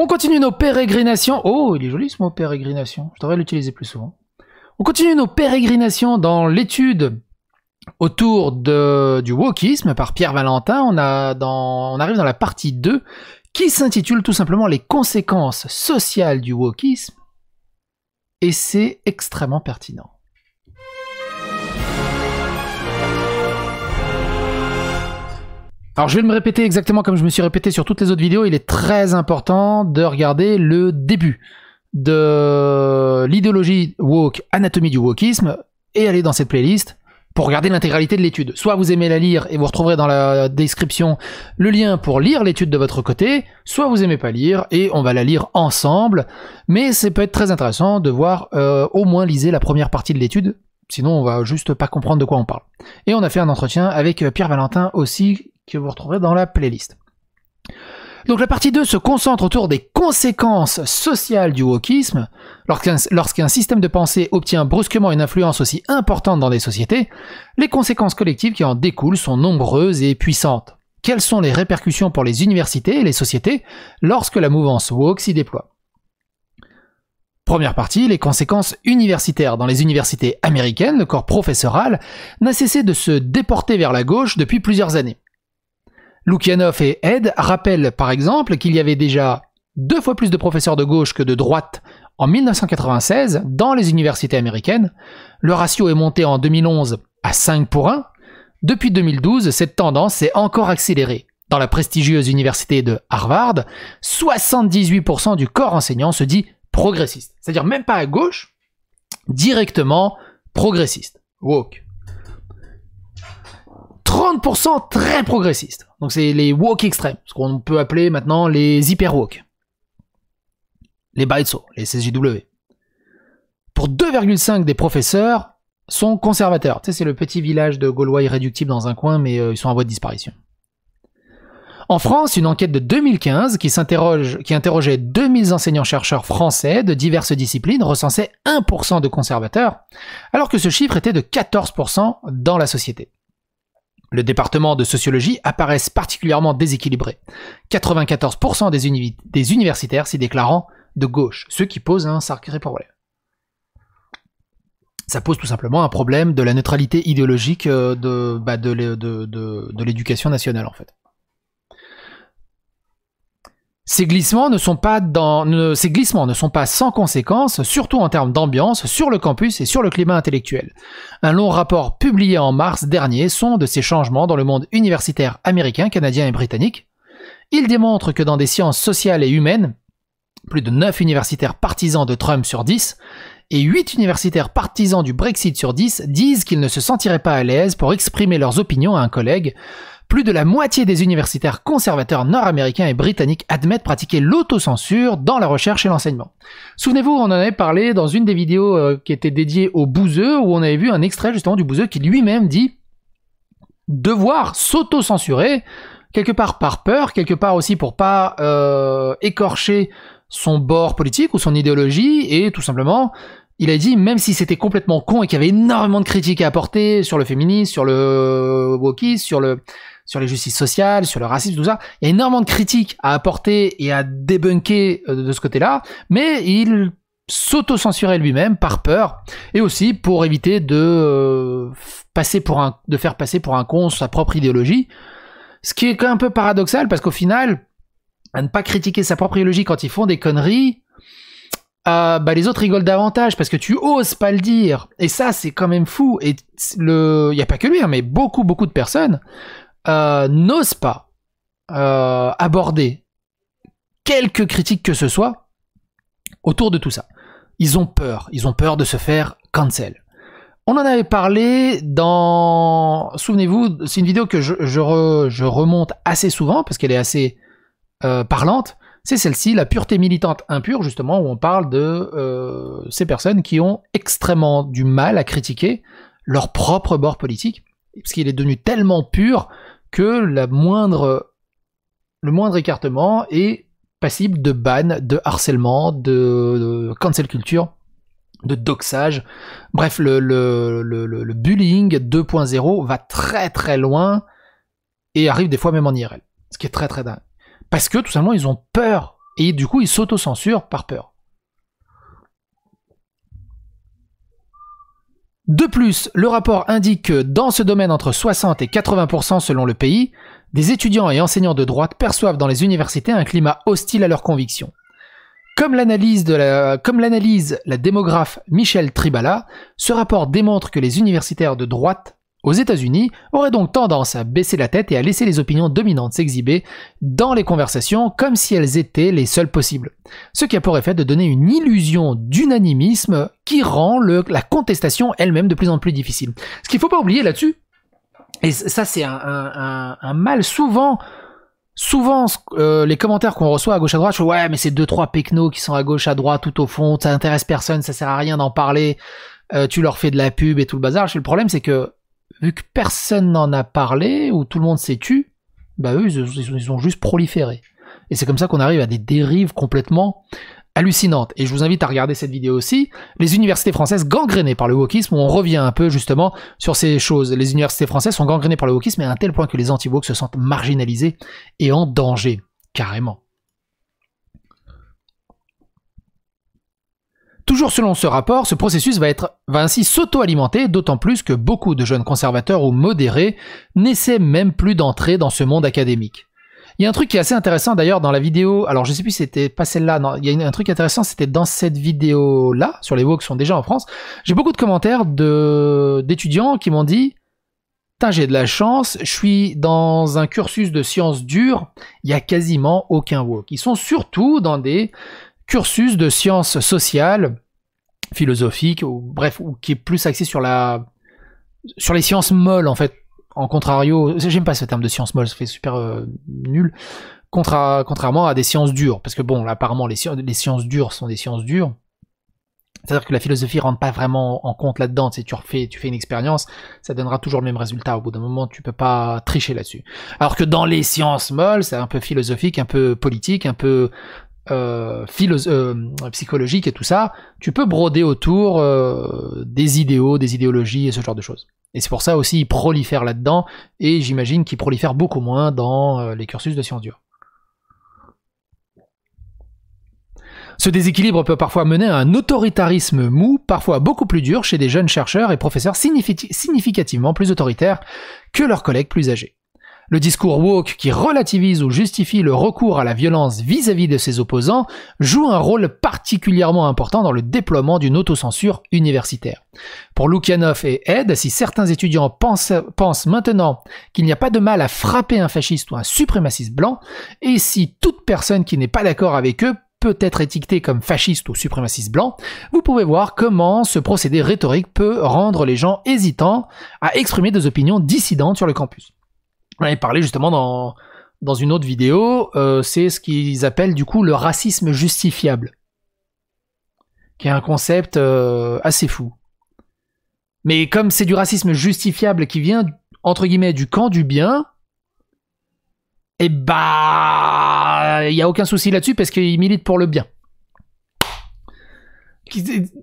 On continue nos pérégrinations. Oh, il est joli ce mot pérégrination. Je devrais l'utiliser plus souvent. On continue nos pérégrinations dans l'étude autour du wokisme par Pierre Valentin. On, on arrive dans la partie 2 qui s'intitule tout simplement Les conséquences sociales du wokisme. Et c'est extrêmement pertinent. Alors je vais me répéter exactement comme je me suis répété sur toutes les autres vidéos, il est très important de regarder le début de l'idéologie woke, anatomie du wokisme, et aller dans cette playlist pour regarder l'intégralité de l'étude. Soit vous aimez la lire et vous retrouverez dans la description le lien pour lire l'étude de votre côté, soit vous aimez pas lire et on va la lire ensemble, mais c'est peut être très intéressant de voir euh, au moins liser la première partie de l'étude, sinon on va juste pas comprendre de quoi on parle. Et on a fait un entretien avec euh, Pierre Valentin aussi, que vous retrouverez dans la playlist. Donc la partie 2 se concentre autour des conséquences sociales du wokisme. Lorsqu'un système de pensée obtient brusquement une influence aussi importante dans des sociétés, les conséquences collectives qui en découlent sont nombreuses et puissantes. Quelles sont les répercussions pour les universités et les sociétés lorsque la mouvance woke s'y déploie Première partie, les conséquences universitaires. Dans les universités américaines, le corps professoral n'a cessé de se déporter vers la gauche depuis plusieurs années. Lukianov et Ed rappellent par exemple qu'il y avait déjà deux fois plus de professeurs de gauche que de droite en 1996 dans les universités américaines. Le ratio est monté en 2011 à 5 pour 1. Depuis 2012, cette tendance s'est encore accélérée. Dans la prestigieuse université de Harvard, 78% du corps enseignant se dit progressiste. C'est-à-dire même pas à gauche, directement progressiste. Woke. 30% très progressiste. Donc c'est les woke extrêmes, ce qu'on peut appeler maintenant les hyper woke. Les Baitso, les CJW. Pour 2,5 des professeurs sont conservateurs. Tu sais, c'est le petit village de Gaulois irréductible dans un coin, mais euh, ils sont en voie de disparition. En France, une enquête de 2015 qui, s'interroge, qui interrogeait 2000 enseignants-chercheurs français de diverses disciplines recensait 1% de conservateurs, alors que ce chiffre était de 14% dans la société le département de sociologie apparaissent particulièrement déséquilibrés. 94% des, des universitaires s'y déclarant de gauche, ce qui pose un sacré problème. Ça pose tout simplement un problème de la neutralité idéologique euh, bah, de, de l'éducation nationale en fait. Ces glissements, ne sont pas dans, ces glissements ne sont pas sans conséquences, surtout en termes d'ambiance, sur le campus et sur le climat intellectuel. Un long rapport publié en mars dernier sonde ces changements dans le monde universitaire américain, canadien et britannique. Il démontre que dans des sciences sociales et humaines, plus de 9 universitaires partisans de Trump sur 10 et 8 universitaires partisans du Brexit sur 10 disent qu'ils ne se sentiraient pas à l'aise pour exprimer leurs opinions à un collègue, plus de la moitié des universitaires conservateurs nord-américains et britanniques admettent pratiquer l'autocensure dans la recherche et l'enseignement. Souvenez-vous, on en avait parlé dans une des vidéos euh, qui était dédiée au bouseux, où on avait vu un extrait justement du bouseux qui lui-même dit devoir s'autocensurer, quelque part par peur, quelque part aussi pour pas euh, écorcher son bord politique ou son idéologie, et tout simplement il a dit, même si c'était complètement con et qu'il y avait énormément de critiques à apporter sur le féminisme, sur le euh, wokisme, sur le, sur les justices sociales, sur le racisme, tout ça. Il y a énormément de critiques à apporter et à débunker euh, de ce côté-là, mais il s'auto-censurait lui-même par peur et aussi pour éviter de euh, passer pour un, de faire passer pour un con sa propre idéologie. Ce qui est quand un peu paradoxal parce qu'au final, à ne pas critiquer sa propre idéologie quand ils font des conneries, euh, bah les autres rigolent davantage parce que tu oses pas le dire. Et ça, c'est quand même fou. Et le, il y a pas que lui, hein, mais beaucoup, beaucoup de personnes euh, n'osent pas euh, aborder quelques critiques que ce soit autour de tout ça. Ils ont peur, ils ont peur de se faire cancel. On en avait parlé dans... Souvenez-vous, c'est une vidéo que je, remonte assez souvent parce qu'elle est assez euh, parlante. C'est celle-ci, la pureté militante impure, justement, où on parle de ces personnes qui ont extrêmement du mal à critiquer leur propre bord politique, parce qu'il est devenu tellement pur que le moindre écartement est passible de ban, de harcèlement, de, cancel culture, de doxage. Bref, le, bullying 2.0 va très très loin et arrive des fois même en IRL. Ce qui est très très dingue. Parce que tout simplement, ils ont peur. Et du coup, ils s'auto-censurent par peur. De plus, le rapport indique que dans ce domaine entre 60 et 80% selon le pays, des étudiants et enseignants de droite perçoivent dans les universités un climat hostile à leurs convictions. Comme l'analyse, la, la, démographe Michel Tribala, ce rapport démontre que les universitaires de droite aux États-Unis aurait donc tendance à baisser la tête et à laisser les opinions dominantes s'exhiber dans les conversations comme si elles étaient les seules possibles. Ce qui a pour effet de donner une illusion d'unanimisme qui rend le, la contestation elle-même de plus en plus difficile. Ce qu'il ne faut pas oublier là-dessus, et ça c'est un, mal souvent souvent euh, les commentaires qu'on reçoit à gauche à droite, je ouais mais c'est deux trois pecnos qui sont à gauche à droite tout au fond, ça intéresse personne, ça sert à rien d'en parler, euh, tu leur fais de la pub et tout le bazar. Le problème c'est que vu que personne n'en a parlé, ou tout le monde s'est tu, bah eux, ils, ont juste proliféré. Et c'est comme ça qu'on arrive à des dérives complètement hallucinantes. Et je vous invite à regarder cette vidéo aussi, les universités françaises gangrénées par le wokisme, où on revient un peu justement sur ces choses. Les universités françaises sont gangrénées par le wokisme, à un tel point que les anti-wok se sentent marginalisés et en danger, carrément. Toujours selon ce rapport, ce processus va, être, ainsi s'auto-alimenter, d'autant plus que beaucoup de jeunes conservateurs ou modérés n'essaient même plus d'entrer dans ce monde académique. Il y a un truc qui est assez intéressant d'ailleurs dans la vidéo, alors je sais plus si c'était pas celle-là, il y a un truc intéressant, c'était dans cette vidéo-là, sur les woke qui sont déjà en France, j'ai beaucoup de commentaires d'étudiants qui m'ont dit Putain, j'ai de la chance, je suis dans un cursus de sciences dures, il y a quasiment aucun woke. Ils sont surtout dans des cursus de sciences sociales, philosophique, ou, bref, ou qui est plus axé sur la sur les sciences molles en fait. En contrario, j'aime pas ce terme de sciences molles, ça fait super euh, nul. contrairement à des sciences dures, parce que bon, là, apparemment les, sciences dures sont des sciences dures. C'est-à-dire que la philosophie ne rentre pas vraiment en compte là-dedans. Si tu refais, tu fais une expérience, ça donnera toujours le même résultat. Au bout d'un moment, tu peux pas tricher là-dessus. Alors que dans les sciences molles, c'est un peu philosophique, un peu politique, un peu euh, euh, psychologique et tout ça, tu peux broder autour euh, des idéaux, des idéologies et ce genre de choses. Et c'est pour ça aussi qu'ils prolifèrent là-dedans, et j'imagine qu'ils prolifèrent beaucoup moins dans les cursus de sciences dures. Ce déséquilibre peut parfois mener à un autoritarisme mou, parfois beaucoup plus dur chez des jeunes chercheurs et professeurs significativement plus autoritaires que leurs collègues plus âgés. Le discours woke qui relativise ou justifie le recours à la violence vis-à-vis de ses opposants joue un rôle particulièrement important dans le déploiement d'une autocensure universitaire. Pour Lukianov et Ed, si certains étudiants pensent, maintenant qu'il n'y a pas de mal à frapper un fasciste ou un suprémaciste blanc, et si toute personne qui n'est pas d'accord avec eux peut être étiquetée comme fasciste ou suprémaciste blanc, vous pouvez voir comment ce procédé rhétorique peut rendre les gens hésitants à exprimer des opinions dissidentes sur le campus. On avait parlé justement dans, dans une autre vidéo, euh, c'est ce qu'ils appellent du coup le racisme justifiable, qui est un concept euh, assez fou. Mais comme c'est du racisme justifiable qui vient, entre guillemets, du camp du bien, et eh bah, il n'y a aucun souci là-dessus parce qu'ils militent pour le bien.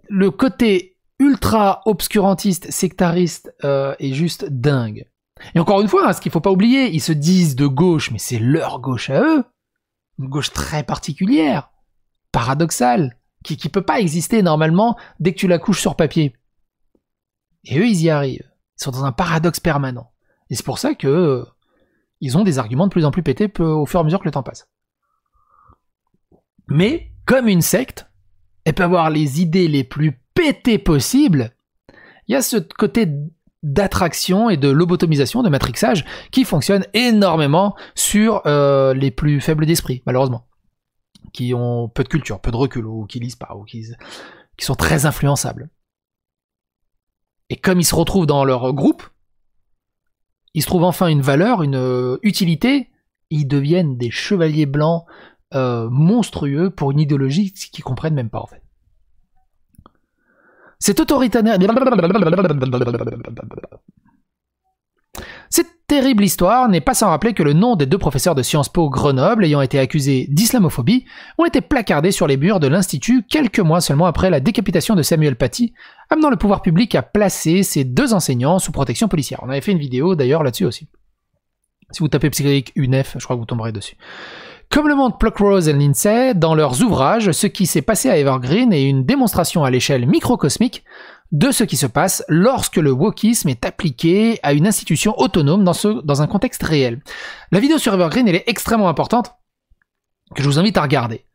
Le côté ultra obscurantiste, sectariste euh, est juste dingue. Et encore une fois, hein, ce qu'il ne faut pas oublier, ils se disent de gauche, mais c'est leur gauche à eux. Une gauche très particulière, paradoxale, qui, ne peut pas exister normalement dès que tu la couches sur papier. Et eux, ils y arrivent. Ils sont dans un paradoxe permanent. Et c'est pour ça que euh, ils ont des arguments de plus en plus pétés au fur et à mesure que le temps passe. Mais, comme une secte, elle peut avoir les idées les plus pétées possibles, il y a ce côté d'attraction et de lobotomisation, de matrixage, qui fonctionne énormément sur euh, les plus faibles d'esprit, malheureusement. Qui ont peu de culture, peu de recul, ou qui lisent pas, ou qui, sont très influençables. Et comme ils se retrouvent dans leur groupe, ils se trouvent enfin une valeur, une euh, utilité, ils deviennent des chevaliers blancs euh, monstrueux pour une idéologie qu'ils comprennent même pas en fait. Cette terrible histoire n'est pas sans rappeler que le nom des deux professeurs de Sciences Po Grenoble ayant été accusés d'islamophobie ont été placardés sur les murs de l'Institut quelques mois seulement après la décapitation de Samuel Paty, amenant le pouvoir public à placer ces deux enseignants sous protection policière. On avait fait une vidéo d'ailleurs là-dessus aussi. Si vous tapez une UNEF, je crois que vous tomberez dessus. Comme le montrent Pluckrose et Lindsay dans leurs ouvrages, ce qui s'est passé à Evergreen est une démonstration à l'échelle microcosmique de ce qui se passe lorsque le wokisme est appliqué à une institution autonome dans, un contexte réel. La vidéo sur Evergreen, elle est extrêmement importante, que je vous invite à regarder.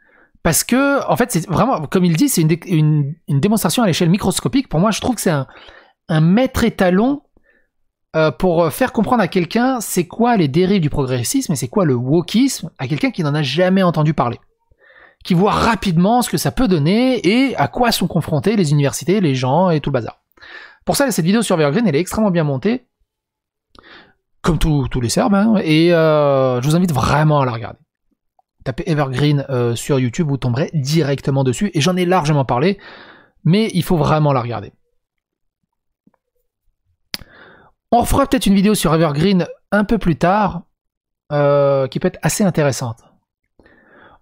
Parce que, en fait, c'est vraiment, comme il dit, c'est une, démonstration à l'échelle microscopique. Pour moi, je trouve que c'est un, un maître étalon euh, pour euh, faire comprendre à quelqu'un c'est quoi les dérives du progressisme et c'est quoi le wokisme à quelqu'un qui n'en a jamais entendu parler, qui voit rapidement ce que ça peut donner et à quoi sont confrontés les universités, les gens et tout le bazar. Pour ça, cette vidéo sur Evergreen elle est extrêmement bien montée, comme tous les Serbes, hein, et euh, je vous invite vraiment à la regarder. Tapez Evergreen sur YouTube, vous tomberez directement dessus, et j'en ai largement parlé, mais il faut vraiment la regarder. On refera peut-être une vidéo sur Evergreen un peu plus tard, euh, qui peut être assez intéressante.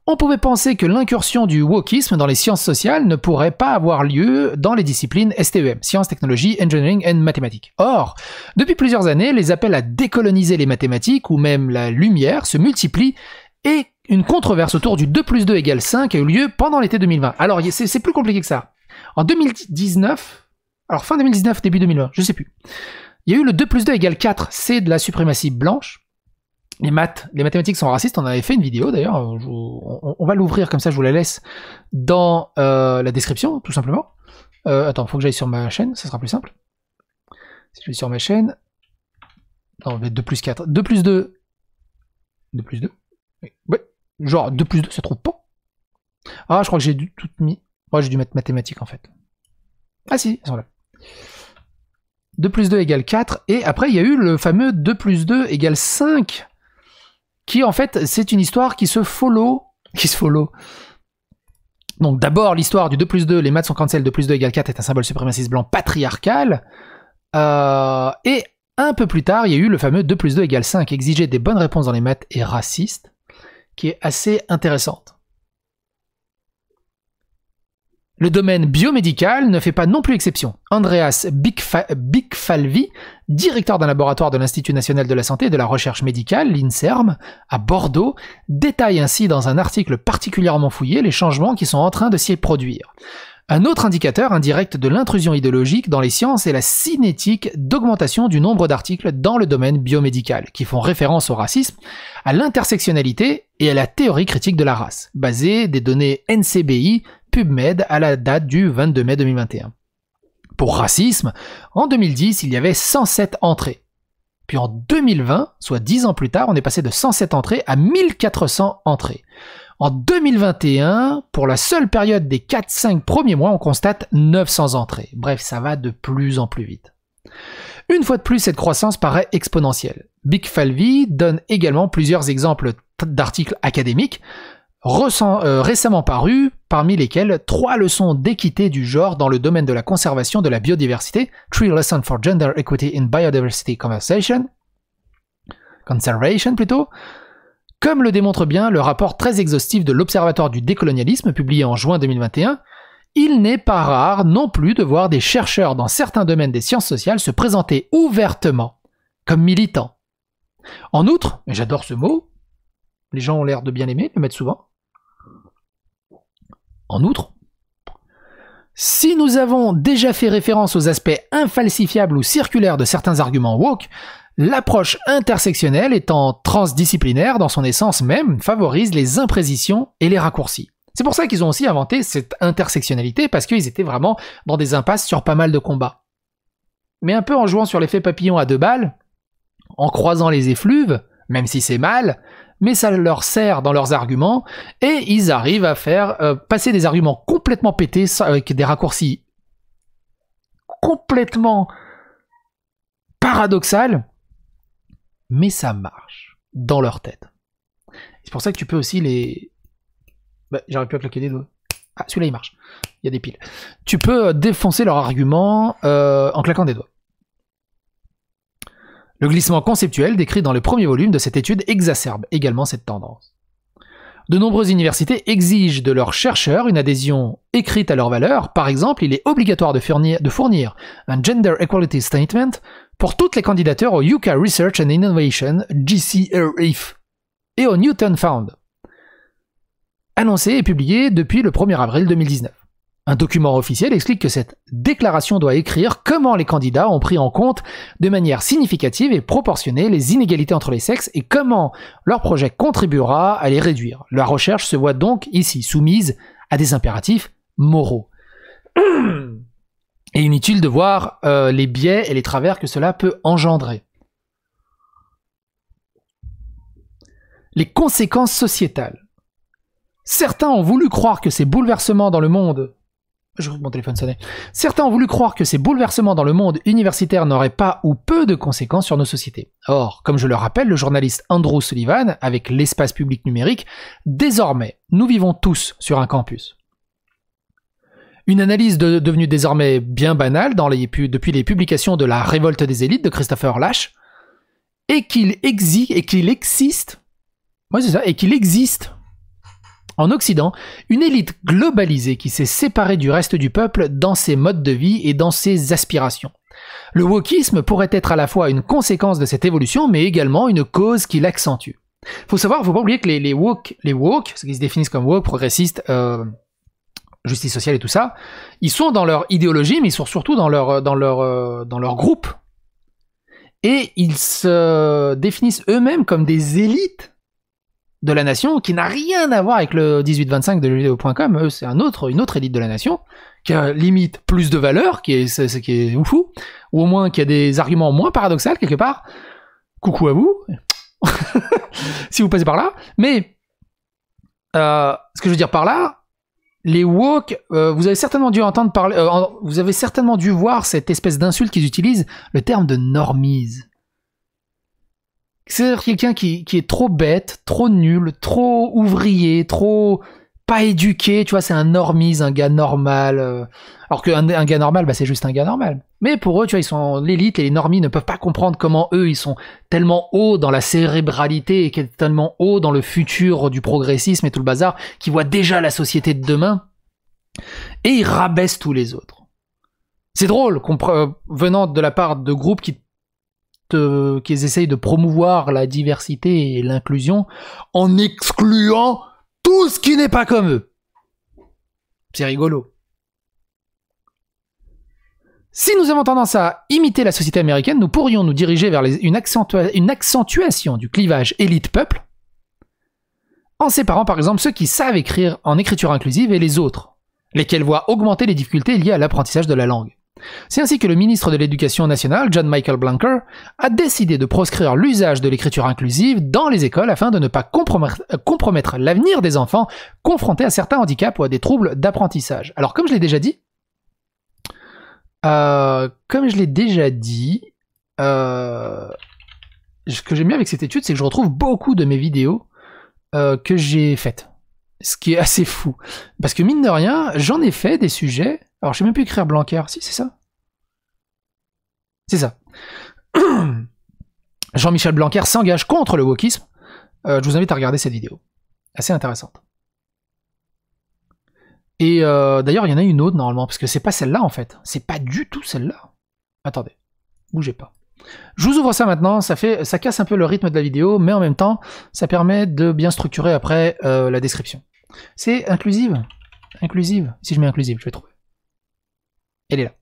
On pouvait penser que l'incursion du wokisme dans les sciences sociales ne pourrait pas avoir lieu dans les disciplines STEM, sciences, Technologie, engineering and mathématiques. Or, depuis plusieurs années, les appels à décoloniser les mathématiques ou même la lumière se multiplient et une controverse autour du 2 plus 2 égale 5 a eu lieu pendant l'été 2020. Alors, c'est plus compliqué que ça. En 2019, alors fin 2019, début 2020, je sais plus. Il y a eu le 2 plus 2 égale 4, c'est de la suprématie blanche. Les maths, les mathématiques sont racistes, on avait fait une vidéo d'ailleurs, on, va l'ouvrir comme ça, je vous la laisse dans euh, la description, tout simplement. Euh, attends, faut que j'aille sur ma chaîne, ça sera plus simple. Si je vais sur ma chaîne, non, on va 2 plus 4, 2 plus 2, 2 plus 2, ouais, genre 2 plus 2, ça trouve pas. Ah, je crois que j'ai dû tout mis, moi j'ai dû mettre mathématiques en fait. Ah si, elles sont là. 2 plus 2 égale 4, et après il y a eu le fameux 2 plus 2 égale 5, qui en fait c'est une histoire qui se follow, qui se Donc d'abord l'histoire du 2 plus 2, les maths sont cancel, 2 plus 2 égale 4 est un symbole suprémaciste blanc patriarcal, euh, et un peu plus tard il y a eu le fameux 2 plus 2 égale 5, exiger des bonnes réponses dans les maths et raciste, qui est assez intéressante. Le domaine biomédical ne fait pas non plus exception. Andreas bickfalvi directeur d'un laboratoire de l'Institut national de la santé et de la recherche médicale, l'INSERM, à Bordeaux, détaille ainsi dans un article particulièrement fouillé les changements qui sont en train de s'y produire. Un autre indicateur indirect de l'intrusion idéologique dans les sciences est la cinétique d'augmentation du nombre d'articles dans le domaine biomédical, qui font référence au racisme, à l'intersectionnalité et à la théorie critique de la race, basée des données NCBI PubMed à la date du 22 mai 2021. Pour racisme, en 2010, il y avait 107 entrées. Puis en 2020, soit 10 ans plus tard, on est passé de 107 entrées à 1400 entrées. En 2021, pour la seule période des 4-5 premiers mois, on constate 900 entrées. Bref, ça va de plus en plus vite. Une fois de plus, cette croissance paraît exponentielle. Big Falvi donne également plusieurs exemples d'articles académiques, euh, récemment paru, parmi lesquels trois leçons d'équité du genre dans le domaine de la conservation de la biodiversité, Three Lessons for Gender Equity in Biodiversity Conversation, Conservation plutôt, comme le démontre bien le rapport très exhaustif de l'Observatoire du décolonialisme publié en juin 2021, il n'est pas rare non plus de voir des chercheurs dans certains domaines des sciences sociales se présenter ouvertement comme militants. En outre, et j'adore ce mot, les gens ont l'air de bien l'aimer, le mettre souvent, en outre, si nous avons déjà fait référence aux aspects infalsifiables ou circulaires de certains arguments woke, l'approche intersectionnelle étant transdisciplinaire dans son essence même favorise les imprécisions et les raccourcis. C'est pour ça qu'ils ont aussi inventé cette intersectionnalité parce qu'ils étaient vraiment dans des impasses sur pas mal de combats. Mais un peu en jouant sur l'effet papillon à deux balles, en croisant les effluves, même si c'est mal, mais ça leur sert dans leurs arguments, et ils arrivent à faire euh, passer des arguments complètement pétés, avec des raccourcis complètement paradoxal, mais ça marche dans leur tête. C'est pour ça que tu peux aussi les. Bah, j'arrive J'aurais pu claquer des doigts. Ah, celui-là il marche. Il y a des piles. Tu peux euh, défoncer leur argument euh, en claquant des doigts. Le glissement conceptuel décrit dans le premier volume de cette étude exacerbe également cette tendance. De nombreuses universités exigent de leurs chercheurs une adhésion écrite à leurs valeurs. Par exemple, il est obligatoire de fournir, un Gender Equality Statement pour toutes les candidatures au UK Research and Innovation GCRF et au Newton Found, annoncé et publié depuis le 1er avril 2019. Un document officiel explique que cette déclaration doit écrire comment les candidats ont pris en compte de manière significative et proportionnée les inégalités entre les sexes et comment leur projet contribuera à les réduire. La recherche se voit donc ici soumise à des impératifs moraux. Et inutile de voir euh, les biais et les travers que cela peut engendrer. Les conséquences sociétales. Certains ont voulu croire que ces bouleversements dans le monde mon téléphone Certains ont voulu croire que ces bouleversements dans le monde universitaire n'auraient pas ou peu de conséquences sur nos sociétés. Or, comme je le rappelle, le journaliste Andrew Sullivan, avec l'espace public numérique, désormais, nous vivons tous sur un campus. Une analyse devenue désormais bien banale depuis les publications de La Révolte des élites de Christopher Lash, et qu'il existe, et qu'il existe, ça, et qu'il existe en Occident, une élite globalisée qui s'est séparée du reste du peuple dans ses modes de vie et dans ses aspirations. Le wokisme pourrait être à la fois une conséquence de cette évolution, mais également une cause qui l'accentue. Faut savoir, faut pas oublier que les, les woke, les ceux qui se définissent comme woke, progressistes, euh, justice sociale et tout ça, ils sont dans leur idéologie, mais ils sont surtout dans leur, dans leur, euh, dans leur groupe. Et ils se définissent eux-mêmes comme des élites de la nation qui n'a rien à voir avec le 1825 de Ludo.com. E Eux, c'est un autre, une autre élite de la nation qui a limite plus de valeur, qui est, ce qui est oufou, ou au moins qui a des arguments moins paradoxaux quelque part. Coucou à vous, si vous passez par là. Mais euh, ce que je veux dire par là, les woke, euh, vous avez certainement dû entendre parler, euh, vous avez certainement dû voir cette espèce d'insulte qu'ils utilisent, le terme de normise. C'est-à-dire quelqu'un qui, est trop bête, trop nul, trop ouvrier, trop pas éduqué, tu vois, c'est un normise, un gars normal. Euh. alors qu'un un gars normal, bah, c'est juste un gars normal. Mais pour eux, tu vois, ils sont l'élite et les normies ne peuvent pas comprendre comment eux, ils sont tellement hauts dans la cérébralité et tellement hauts dans le futur du progressisme et tout le bazar, qu'ils voient déjà la société de demain et ils rabaissent tous les autres. C'est drôle, euh, venant de la part de groupes qui euh, qu'ils essayent de promouvoir la diversité et l'inclusion en excluant tout ce qui n'est pas comme eux. C'est rigolo. Si nous avons tendance à imiter la société américaine, nous pourrions nous diriger vers une accentuation du clivage élite-peuple, en séparant par exemple ceux qui savent écrire en écriture inclusive et les autres, lesquels voient augmenter les difficultés liées à l'apprentissage de la langue. C'est ainsi que le ministre de l'Éducation nationale, John Michael Blanker, a décidé de proscrire l'usage de l'écriture inclusive dans les écoles afin de ne pas compromettre euh, l'avenir des enfants confrontés à certains handicaps ou à des troubles d'apprentissage. Alors comme je l'ai déjà dit, euh, comme je l'ai déjà dit, euh, ce que j'aime bien avec cette étude, c'est que je retrouve beaucoup de mes vidéos que j'ai faites. Ce qui est assez fou. Parce que mine de rien, j'en ai fait des sujets alors, je sais même plus écrire Blanquer. Si, c'est ça. C'est ça. Jean-Michel Blanquer s'engage contre le wokisme. Euh, je vous invite à regarder cette vidéo. Assez intéressante. Et euh, d'ailleurs, il y en a une autre normalement, parce que c'est pas celle-là en fait. C'est pas du tout celle-là. Attendez, bougez pas. Je vous ouvre ça maintenant, ça, fait, ça casse un peu le rythme de la vidéo, mais en même temps, ça permet de bien structurer après euh, la description. C'est inclusive Inclusive Si je mets inclusive, je vais trouver. Elle est là.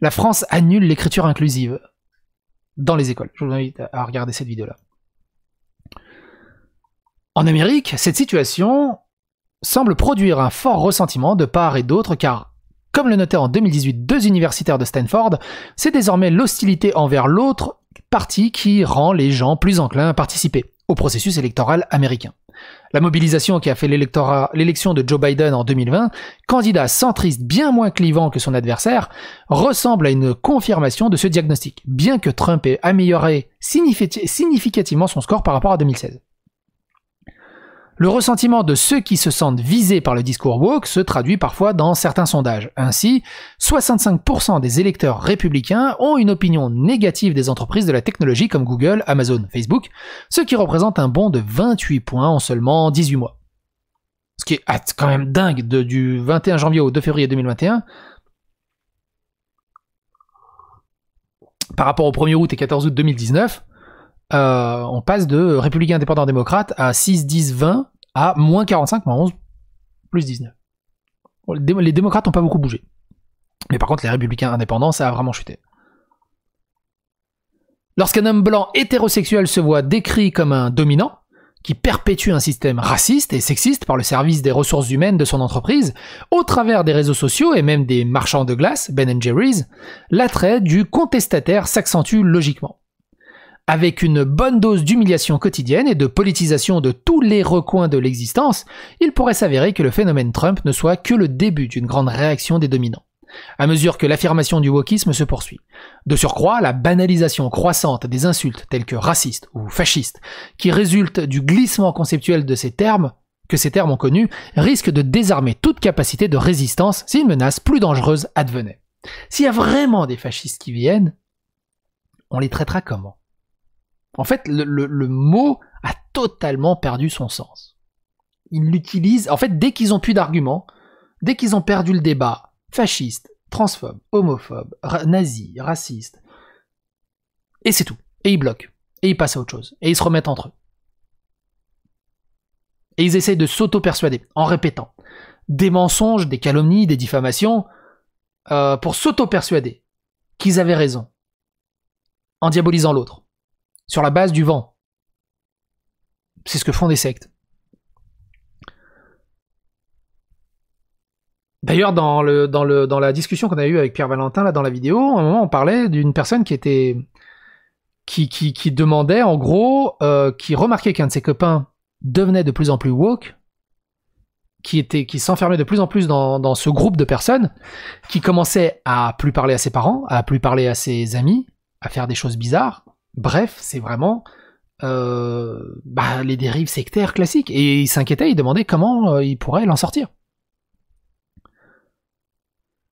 La France annule l'écriture inclusive dans les écoles. Je vous invite à regarder cette vidéo-là. En Amérique, cette situation semble produire un fort ressentiment de part et d'autre car, comme le notaient en 2018 deux universitaires de Stanford, c'est désormais l'hostilité envers l'autre parti qui rend les gens plus enclins à participer au processus électoral américain la mobilisation qui a fait l'élection de Joe Biden en 2020, candidat centriste bien moins clivant que son adversaire, ressemble à une confirmation de ce diagnostic, bien que Trump ait amélioré significativement son score par rapport à 2016. Le ressentiment de ceux qui se sentent visés par le discours woke se traduit parfois dans certains sondages. Ainsi, 65% des électeurs républicains ont une opinion négative des entreprises de la technologie comme Google, Amazon, Facebook, ce qui représente un bond de 28 points en seulement 18 mois. Ce qui est quand même dingue du 21 janvier au 2 février 2021. Par rapport au 1er août et 14 août 2019, euh, on passe de Républicains indépendant démocrates » à 6, 10, 20 à moins 45, moins 11, plus 19. Les démocrates n'ont pas beaucoup bougé. Mais par contre, les républicains indépendants, ça a vraiment chuté. Lorsqu'un homme blanc hétérosexuel se voit décrit comme un dominant, qui perpétue un système raciste et sexiste par le service des ressources humaines de son entreprise, au travers des réseaux sociaux et même des marchands de glace, Ben Jerry's, l'attrait du contestataire s'accentue logiquement. Avec une bonne dose d'humiliation quotidienne et de politisation de tous les recoins de l'existence, il pourrait s'avérer que le phénomène Trump ne soit que le début d'une grande réaction des dominants à mesure que l'affirmation du wokisme se poursuit. De surcroît, la banalisation croissante des insultes telles que racistes ou fascistes, qui résulte du glissement conceptuel de ces termes, que ces termes ont connus, risque de désarmer toute capacité de résistance si une menace plus dangereuse advenait. S'il y a vraiment des fascistes qui viennent, on les traitera comment en fait, le, mot a totalement perdu son sens. Ils l'utilisent, en fait, dès qu'ils ont plus d'arguments, dès qu'ils ont perdu le débat, fasciste, transphobe, homophobe, nazi, raciste, et c'est tout. Et ils bloquent. Et ils passent à autre chose. Et ils se remettent entre eux. Et ils essayent de s'auto-persuader en répétant des mensonges, des calomnies, des diffamations, euh, pour s'auto-persuader qu'ils avaient raison, en diabolisant l'autre sur la base du vent. C'est ce que font des sectes. D'ailleurs, dans, la discussion qu'on a eue avec Pierre Valentin, là, dans la vidéo, à un moment, on parlait d'une personne qui était. Qui, qui, demandait, en gros, euh, qui remarquait qu'un de ses copains devenait de plus en plus woke, qui, s'enfermait de plus en plus dans, dans ce groupe de personnes, qui commençait à plus parler à ses parents, à plus parler à ses amis, à faire des choses bizarres, Bref, c'est vraiment euh, bah, les dérives sectaires classiques. Et il s'inquiétait, il demandait comment euh, il pourrait l'en sortir.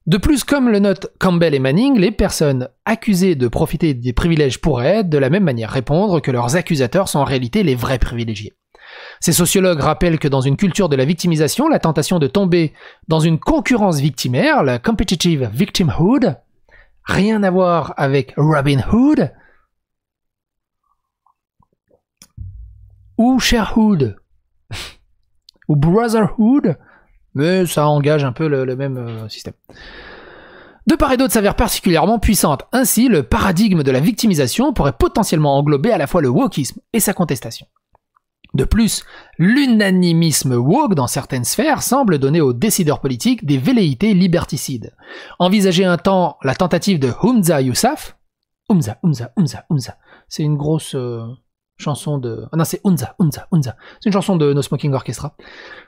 De plus, comme le notent Campbell et Manning, les personnes accusées de profiter des privilèges pourraient, de la même manière, répondre que leurs accusateurs sont en réalité les vrais privilégiés. Ces sociologues rappellent que dans une culture de la victimisation, la tentation de tomber dans une concurrence victimaire, la competitive victimhood, rien à voir avec Robin Hood, ou Sharehood ou Brotherhood, mais ça engage un peu le, même euh, système. De part et d'autre s'avère particulièrement puissante. Ainsi, le paradigme de la victimisation pourrait potentiellement englober à la fois le wokisme et sa contestation. De plus, l'unanimisme woke dans certaines sphères semble donner aux décideurs politiques des velléités liberticides. Envisager un temps la tentative de Humza Yousaf, Humza, Humza, Humza, Humza, c'est une grosse euh, chanson de... Ah non, c'est Unza, Unza, Unza. C'est une chanson de No Smoking Orchestra.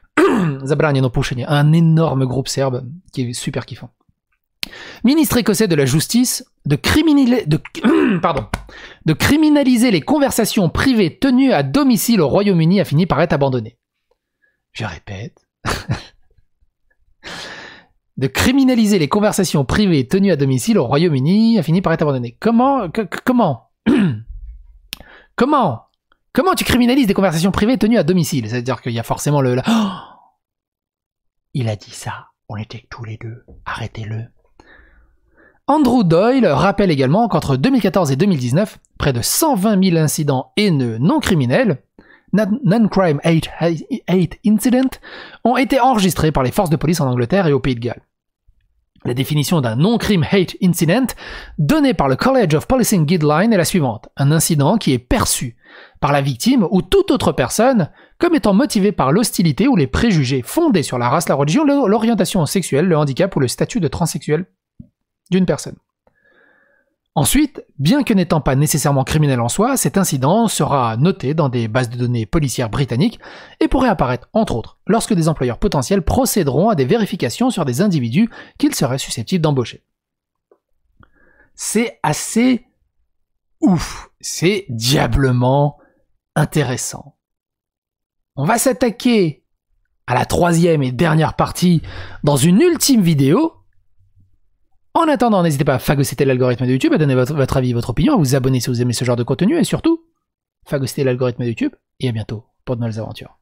Zabranie no Un énorme groupe serbe qui est super kiffant. Ministre écossais de la justice, de, criminaliser, de, pardon, de criminaliser les conversations privées tenues à domicile au Royaume-Uni a fini par être abandonné. Je répète. de criminaliser les conversations privées tenues à domicile au Royaume-Uni a fini par être abandonné. Comment Comment Comment Comment tu criminalises des conversations privées tenues à domicile C'est-à-dire qu'il y a forcément le... Oh il a dit ça. On était tous les deux. Arrêtez-le. Andrew Doyle rappelle également qu'entre 2014 et 2019, près de 120 000 incidents haineux non criminels, non-crime hate incident, ont été enregistrés par les forces de police en Angleterre et au Pays de Galles. La définition d'un non-crime hate incident donnée par le College of Policing Guideline est la suivante. Un incident qui est perçu par la victime ou toute autre personne comme étant motivé par l'hostilité ou les préjugés fondés sur la race, la religion, l'orientation sexuelle, le handicap ou le statut de transsexuel d'une personne. Ensuite, bien que n'étant pas nécessairement criminel en soi, cet incident sera noté dans des bases de données policières britanniques et pourrait apparaître, entre autres, lorsque des employeurs potentiels procéderont à des vérifications sur des individus qu'ils seraient susceptibles d'embaucher. C'est assez ouf, c'est diablement intéressant. On va s'attaquer à la troisième et dernière partie dans une ultime vidéo en attendant, n'hésitez pas à phagocyter l'algorithme de YouTube, à donner votre, avis, votre opinion, à vous abonner si vous aimez ce genre de contenu et surtout, phagocyter l'algorithme de YouTube et à bientôt pour de nouvelles aventures.